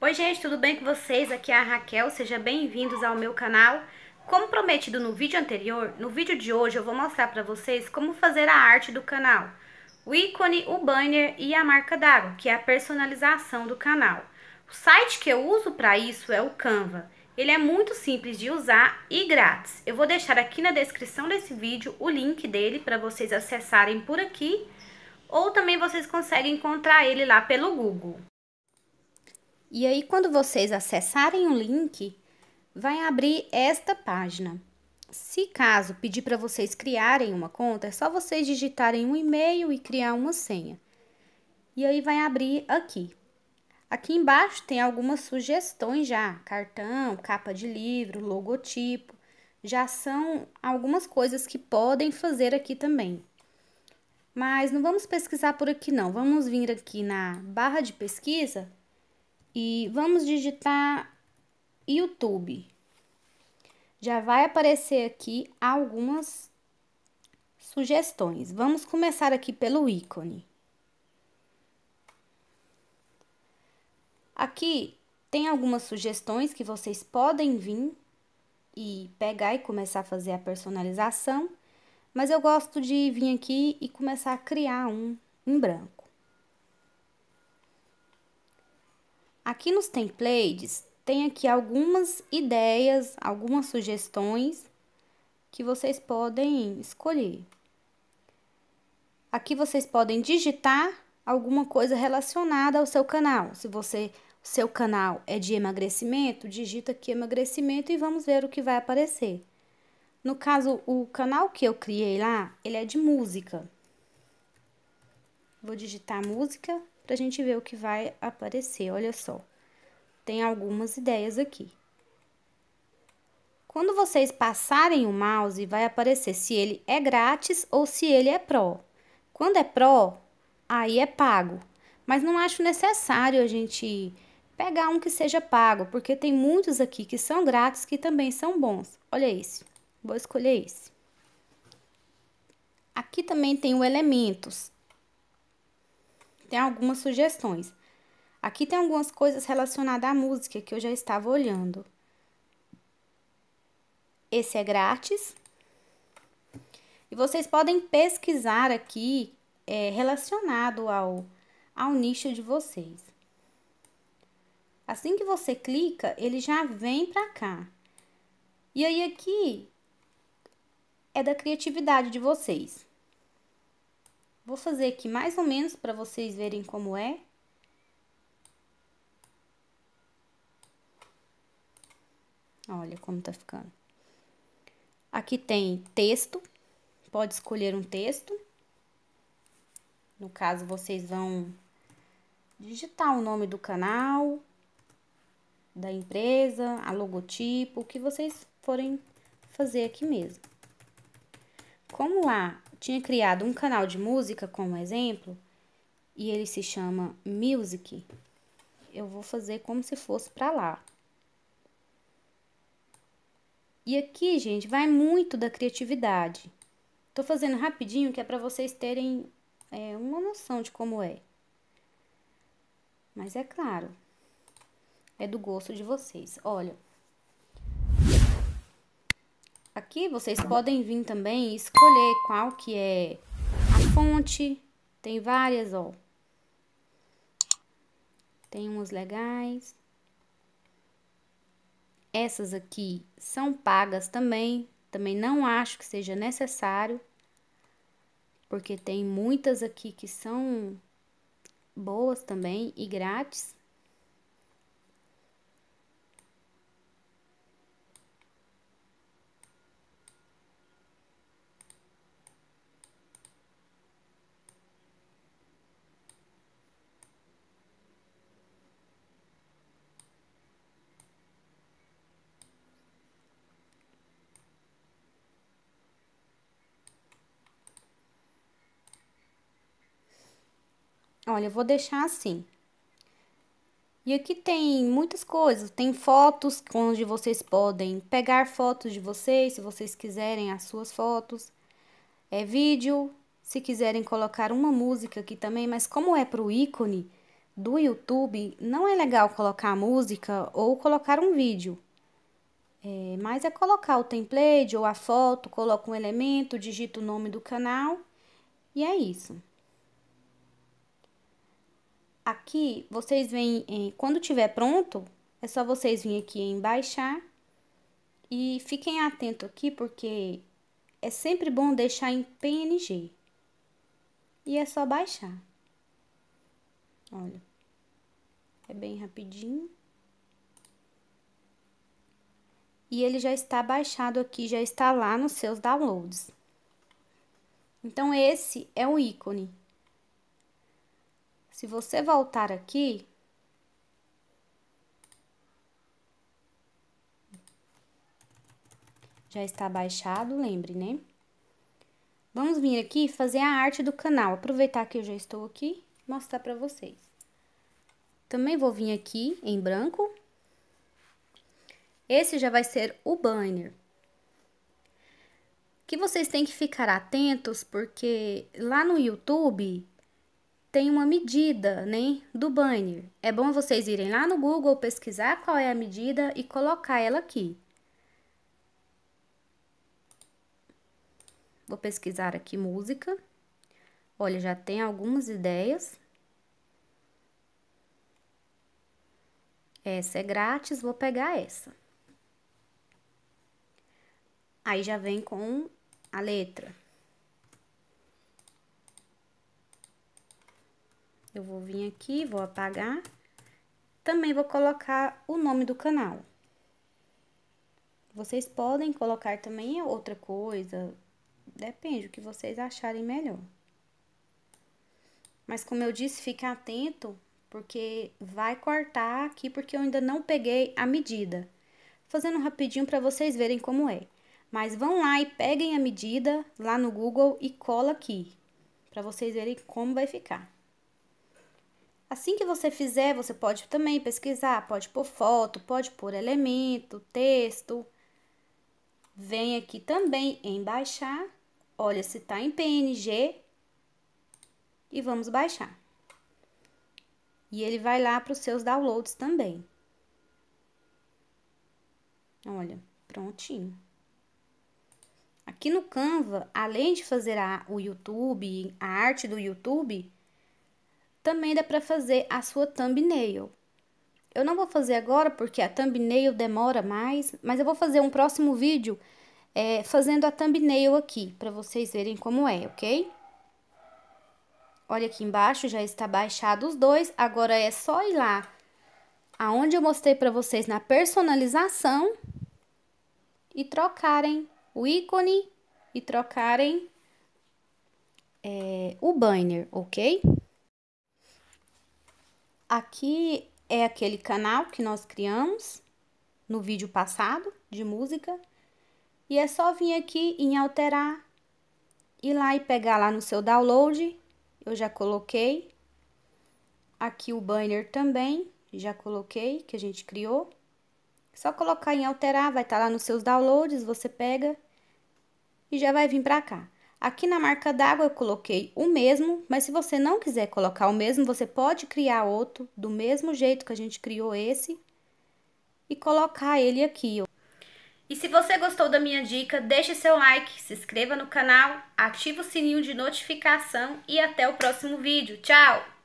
Oi gente, tudo bem com vocês? Aqui é a Raquel, sejam bem-vindos ao meu canal. Como prometido no vídeo anterior, no vídeo de hoje eu vou mostrar para vocês como fazer a arte do canal, o ícone, o banner e a marca d'água, que é a personalização do canal. O site que eu uso para isso é o Canva. Ele é muito simples de usar e grátis. Eu vou deixar aqui na descrição desse vídeo o link dele para vocês acessarem por aqui, ou também vocês conseguem encontrar ele lá pelo Google. E aí, quando vocês acessarem o link, vai abrir esta página. Se caso pedir para vocês criarem uma conta, é só vocês digitarem um e-mail e criar uma senha. E aí vai abrir aqui. Aqui embaixo tem algumas sugestões já: cartão, capa de livro, logotipo. Já são algumas coisas que podem fazer aqui também. Mas não vamos pesquisar por aqui não. Vamos vir aqui na barra de pesquisa e vamos digitar YouTube. Já vai aparecer aqui algumas sugestões. Vamos começar aqui pelo ícone. Aqui tem algumas sugestões que vocês podem vir e pegar e começar a fazer a personalização, mas eu gosto de vir aqui e começar a criar um em branco. Aqui nos templates tem aqui algumas ideias, algumas sugestões que vocês podem escolher. Aqui vocês podem digitar alguma coisa relacionada ao seu canal. Se você seu canal é de emagrecimento, digita aqui emagrecimento e vamos ver o que vai aparecer. No caso, o canal que eu criei lá, ele é de música. Vou digitar música para a gente ver o que vai aparecer. Olha só, tem algumas ideias aqui. Quando vocês passarem o mouse, vai aparecer se ele é grátis ou se ele é pró. Quando é pró, aí é pago. Mas não acho necessário a gente pegar um que seja pago, porque tem muitos aqui que são grátis que também são bons. Olha esse, vou escolher esse. Aqui também tem o elementos tem algumas sugestões. Aqui tem algumas coisas relacionadas à música que eu já estava olhando. Esse é grátis. E vocês podem pesquisar aqui é, relacionado ao, ao nicho de vocês. Assim que você clica, ele já vem para cá. E aí aqui é da criatividade de vocês. Vou fazer aqui mais ou menos para vocês verem como é. Olha como tá ficando. Aqui tem texto, pode escolher um texto. No caso, vocês vão digitar o nome do canal, da empresa, a logotipo, o que vocês forem fazer aqui mesmo. Como lá tinha criado um canal de música como exemplo e ele se chama Music. Eu vou fazer como se fosse para lá. E aqui, gente, vai muito da criatividade. Tô fazendo rapidinho que é para vocês terem é, uma noção de como é. Mas é claro, é do gosto de vocês. Olha. Aqui vocês podem vir também e escolher qual que é a fonte. Tem várias, ó. Tem umas legais. Essas aqui são pagas também. Também não acho que seja necessário. Porque tem muitas aqui que são boas também e grátis. Olha, eu vou deixar assim. E aqui tem muitas coisas, tem fotos onde vocês podem pegar fotos de vocês, se vocês quiserem as suas fotos. É vídeo, se quiserem colocar uma música aqui também, mas como é para o ícone do YouTube, não é legal colocar música ou colocar um vídeo. É, mas é colocar o template ou a foto, coloca um elemento, digita o nome do canal e é isso. Aqui, vocês vêm, quando tiver pronto, é só vocês virem aqui em baixar. E fiquem atento aqui, porque é sempre bom deixar em PNG. E é só baixar. Olha, é bem rapidinho. E ele já está baixado aqui, já está lá nos seus downloads. Então, esse é o ícone se você voltar aqui, já está baixado, lembre, né? Vamos vir aqui fazer a arte do canal. Aproveitar que eu já estou aqui, mostrar para vocês. Também vou vir aqui em branco. Esse já vai ser o banner. Que vocês têm que ficar atentos, porque lá no YouTube tem uma medida né, do banner. É bom vocês irem lá no Google pesquisar qual é a medida e colocar ela aqui. Vou pesquisar aqui música. Olha, já tem algumas ideias. Essa é grátis, vou pegar essa. Aí já vem com a letra. Eu vou vir aqui, vou apagar. Também vou colocar o nome do canal. Vocês podem colocar também outra coisa, depende o que vocês acharem melhor. Mas como eu disse, fique atento, porque vai cortar aqui, porque eu ainda não peguei a medida. Fazendo rapidinho para vocês verem como é. Mas vão lá e peguem a medida lá no Google e cola aqui, para vocês verem como vai ficar. Assim que você fizer, você pode também pesquisar, pode pôr foto, pode pôr elemento, texto. Vem aqui também em baixar, olha se está em PNG e vamos baixar. E ele vai lá para os seus downloads também. Olha, prontinho. Aqui no Canva, além de fazer a, o YouTube, a arte do YouTube, também dá para fazer a sua thumbnail. Eu não vou fazer agora porque a thumbnail demora mais, mas eu vou fazer um próximo vídeo é, fazendo a thumbnail aqui, para vocês verem como é, ok? Olha aqui embaixo, já está baixado os dois, agora é só ir lá aonde eu mostrei para vocês na personalização e trocarem o ícone e trocarem é, o banner, ok? Aqui é aquele canal que nós criamos no vídeo passado de música. E é só vir aqui em alterar, ir lá e pegar lá no seu download. Eu já coloquei. Aqui o banner também, já coloquei, que a gente criou. Só colocar em alterar, vai estar tá lá nos seus downloads, você pega e já vai vir para cá. Aqui na marca d'água eu coloquei o mesmo, mas se você não quiser colocar o mesmo, você pode criar outro do mesmo jeito que a gente criou esse e colocar ele aqui. Ó. E se você gostou da minha dica, deixe seu like, se inscreva no canal, ative o sininho de notificação e até o próximo vídeo. Tchau!